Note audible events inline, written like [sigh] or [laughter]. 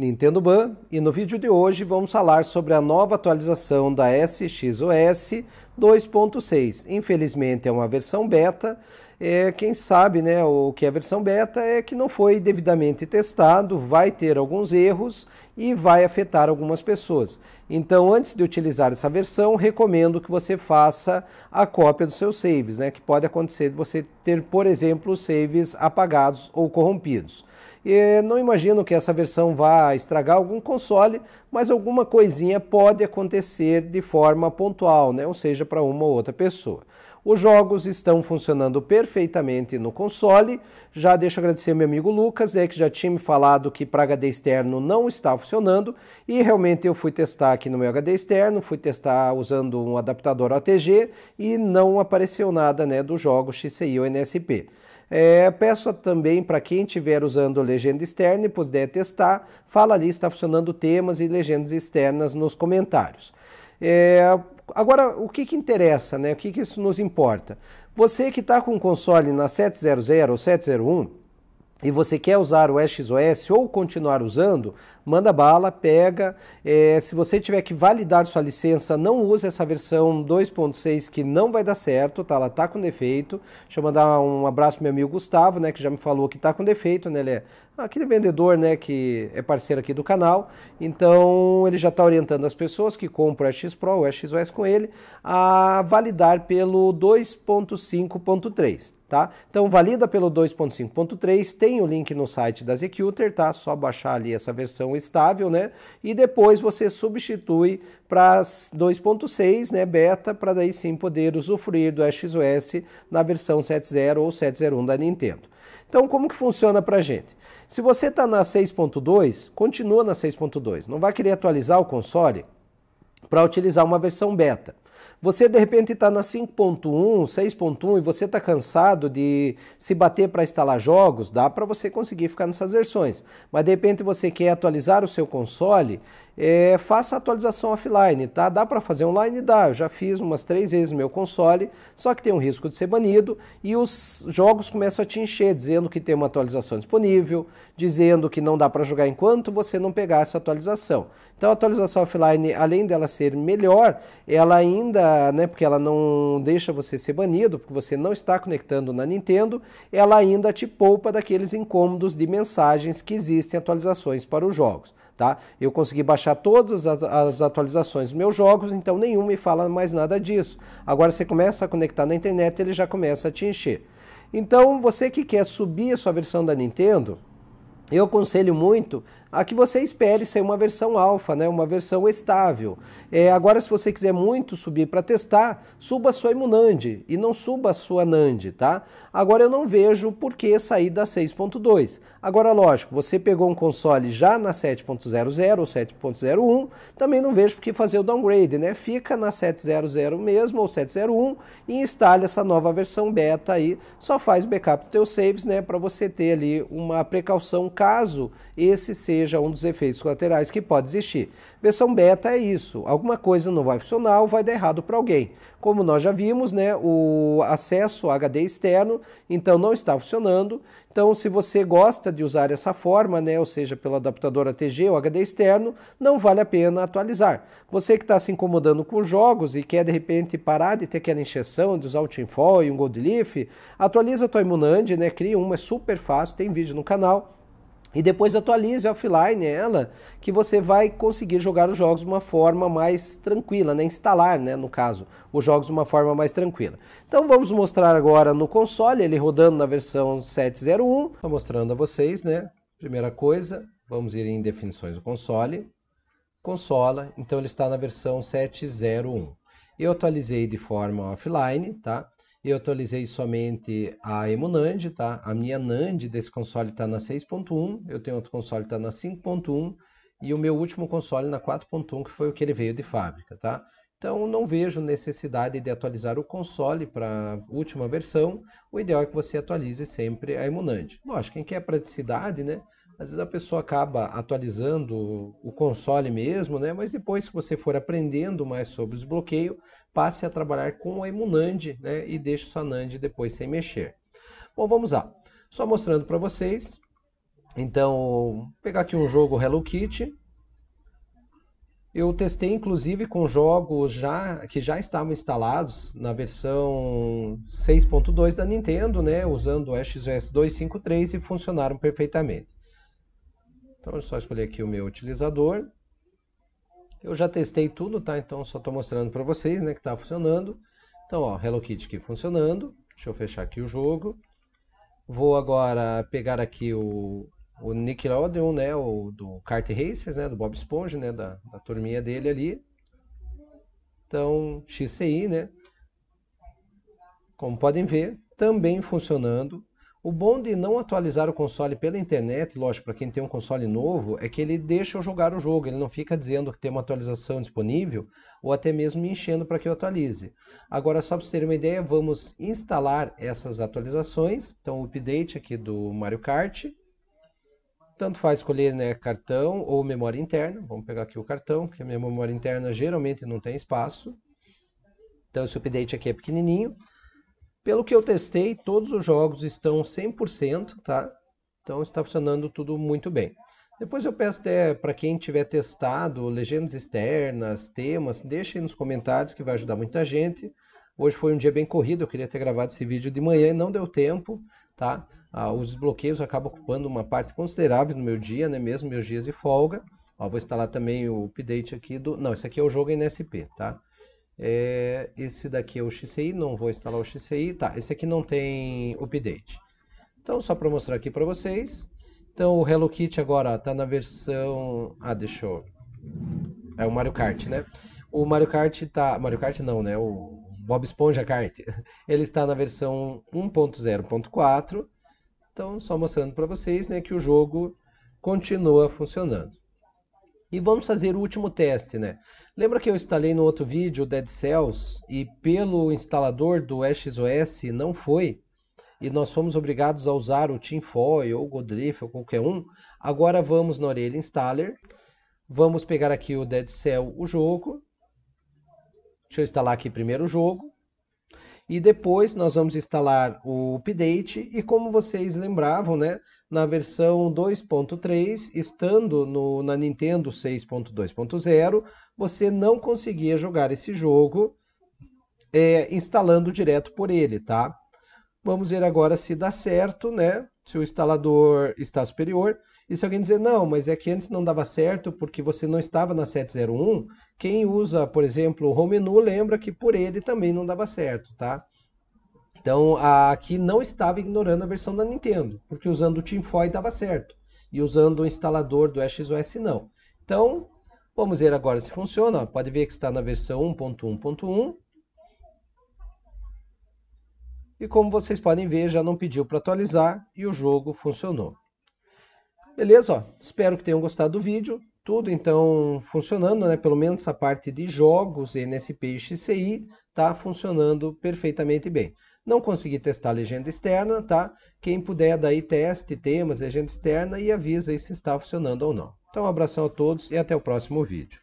Nintendo Ban e no vídeo de hoje vamos falar sobre a nova atualização da SXOS 2.6. Infelizmente é uma versão beta, é, quem sabe né, o que é a versão beta é que não foi devidamente testado, vai ter alguns erros e vai afetar algumas pessoas. Então, antes de utilizar essa versão, recomendo que você faça a cópia dos seus saves, né, que pode acontecer de você ter, por exemplo, saves apagados ou corrompidos. E não imagino que essa versão vá estragar algum console, mas alguma coisinha pode acontecer de forma pontual, né? ou seja, para uma ou outra pessoa. Os jogos estão funcionando perfeitamente no console. Já deixo agradecer ao meu amigo Lucas, né, que já tinha me falado que para HD externo não está funcionando. E realmente eu fui testar aqui no meu HD externo, fui testar usando um adaptador OTG e não apareceu nada né, do jogo XCI ou NSP. É, peço também para quem estiver usando legenda externa e puder testar, fala ali se está funcionando temas e legendas externas nos comentários. É, agora, o que, que interessa, né? o que, que isso nos importa? Você que está com o console na 700 ou 701, e você quer usar o SXOS ou continuar usando, manda bala, pega. É, se você tiver que validar sua licença, não use essa versão 2.6 que não vai dar certo, tá? Ela tá com defeito. Deixa eu mandar um abraço pro meu amigo Gustavo, né, que já me falou que tá com defeito, né? Ele é aquele vendedor, né, que é parceiro aqui do canal. Então, ele já tá orientando as pessoas que compram o X Pro, o XOS com ele, a validar pelo 2.5.3. Tá? Então valida pelo 2.5.3, tem o link no site da Executor, tá? Só baixar ali essa versão estável, né? E depois você substitui para 2.6, né, beta, para daí sim poder usufruir do XOS na versão 7.0 ou 7.01 da Nintendo. Então como que funciona pra gente? Se você está na 6.2, continua na 6.2. Não vai querer atualizar o console para utilizar uma versão beta. Você de repente está na 5.1, 6.1 e você está cansado de se bater para instalar jogos, dá para você conseguir ficar nessas versões. Mas de repente você quer atualizar o seu console é, faça a atualização offline, tá? Dá para fazer online? Dá, eu já fiz umas três vezes no meu console, só que tem um risco de ser banido e os jogos começam a te encher, dizendo que tem uma atualização disponível, dizendo que não dá para jogar enquanto você não pegar essa atualização. Então a atualização offline, além dela ser melhor, ela ainda, né, porque ela não deixa você ser banido, porque você não está conectando na Nintendo, ela ainda te poupa daqueles incômodos de mensagens que existem atualizações para os jogos. Tá? Eu consegui baixar todas as, as atualizações dos meus jogos, então nenhum me fala mais nada disso. Agora você começa a conectar na internet, ele já começa a te encher. Então, você que quer subir a sua versão da Nintendo, eu aconselho muito a que você espere ser uma versão alfa, né? uma versão estável. É, agora, se você quiser muito subir para testar, suba a sua Imunand e não suba a sua NAND. Tá? Agora, eu não vejo por que sair da 6.2. Agora, lógico, você pegou um console já na 7.00 ou 7.01, também não vejo por que fazer o downgrade. Né? Fica na 7.00 mesmo ou 7.01 e instale essa nova versão beta aí. Só faz backup do teus saves né? para você ter ali uma precaução caso esse seja seja um dos efeitos colaterais que pode existir. Versão beta é isso, alguma coisa não vai funcionar ou vai dar errado para alguém. Como nós já vimos, né, o acesso HD externo, então não está funcionando. Então, se você gosta de usar essa forma, né, ou seja, pelo adaptador ATG ou HD externo, não vale a pena atualizar. Você que está se incomodando com jogos e quer de repente parar de ter aquela injeção, de usar o Tinfoil, um Goldleaf, atualiza a tua Imunand, né, cria uma, é super fácil, tem vídeo no canal. E depois atualize offline ela, que você vai conseguir jogar os jogos de uma forma mais tranquila, né? instalar, né, no caso, os jogos de uma forma mais tranquila. Então vamos mostrar agora no console, ele rodando na versão 7.01. Estou mostrando a vocês, né? Primeira coisa, vamos ir em definições do console. Consola, então ele está na versão 7.01. Eu atualizei de forma offline, tá? Eu atualizei somente a NAND, tá? A minha NAND desse console está na 6.1, eu tenho outro console está na 5.1 e o meu último console na 4.1, que foi o que ele veio de fábrica, tá? Então não vejo necessidade de atualizar o console para a última versão. O ideal é que você atualize sempre a NAND. Lógico, quem quer praticidade, né? Às vezes a pessoa acaba atualizando o console mesmo, né? Mas depois que você for aprendendo mais sobre o desbloqueio, passe a trabalhar com a Emunand, né? E deixe sua NAND depois sem mexer. Bom, vamos lá. Só mostrando para vocês. Então, pegar aqui um jogo Hello Kitty. Eu testei inclusive com jogos já que já estavam instalados na versão 6.2 da Nintendo, né, usando o XOS 253 e funcionaram perfeitamente. Então eu só escolhi aqui o meu utilizador. Eu já testei tudo, tá? Então só estou mostrando para vocês, né, que está funcionando. Então, ó, Hello Kitty aqui funcionando. Deixa eu fechar aqui o jogo. Vou agora pegar aqui o, o Nickelodeon, né, o do Kart Racers, né, do Bob Esponja, né, da, da turminha dele ali. Então, XCI, né? Como podem ver, também funcionando o bom de não atualizar o console pela internet, lógico, para quem tem um console novo, é que ele deixa eu jogar o jogo, ele não fica dizendo que tem uma atualização disponível ou até mesmo me enchendo para que eu atualize. Agora, só para vocês terem uma ideia, vamos instalar essas atualizações. Então, o update aqui do Mario Kart. Tanto faz escolher né, cartão ou memória interna. Vamos pegar aqui o cartão, porque a minha memória interna geralmente não tem espaço. Então, esse update aqui é pequenininho. Pelo que eu testei, todos os jogos estão 100%, tá? Então está funcionando tudo muito bem. Depois eu peço até para quem tiver testado legendas externas, temas, deixa aí nos comentários que vai ajudar muita gente. Hoje foi um dia bem corrido, eu queria ter gravado esse vídeo de manhã e não deu tempo, tá? Ah, os desbloqueios acabam ocupando uma parte considerável do meu dia, né? Mesmo meus dias de folga. Ó, vou instalar também o update aqui do... Não, esse aqui é o jogo NSP, tá? É, esse daqui é o XCI, não vou instalar o XCI. Tá, esse aqui não tem update. Então, só para mostrar aqui para vocês. Então, o Hello Kit agora está na versão... Ah, deixa eu... É o Mario Kart, né? O Mario Kart tá... Mario Kart não, né? O Bob Esponja Kart. [laughs] Ele está na versão 1.0.4. Então, só mostrando para vocês né, que o jogo continua funcionando. E vamos fazer o último teste, né? Lembra que eu instalei no outro vídeo o Dead Cells e pelo instalador do XOS não foi? E nós fomos obrigados a usar o Tinfoil ou o Godriff ou qualquer um. Agora vamos na orelha Installer. Vamos pegar aqui o Dead Cell, o jogo. Deixa eu instalar aqui primeiro o jogo. E depois nós vamos instalar o update. E como vocês lembravam, né? na versão 2.3, estando no, na Nintendo 6.2.0, você não conseguia jogar esse jogo é, instalando direto por ele, tá? Vamos ver agora se dá certo, né? Se o instalador está superior. E se alguém dizer, não, mas é que antes não dava certo porque você não estava na 701, quem usa, por exemplo, o Home Menu lembra que por ele também não dava certo, tá? Então a aqui não estava ignorando a versão da Nintendo, porque usando o TeamFoy dava certo e usando o instalador do XOS não. Então vamos ver agora se funciona. Pode ver que está na versão 1.1.1 e como vocês podem ver já não pediu para atualizar e o jogo funcionou. Beleza, ó. espero que tenham gostado do vídeo. Tudo então funcionando, né? pelo menos a parte de jogos, NSP e XCI, está funcionando perfeitamente bem. Não consegui testar a legenda externa, tá? Quem puder daí teste temas, legenda externa e avisa se está funcionando ou não. Então um abração a todos e até o próximo vídeo.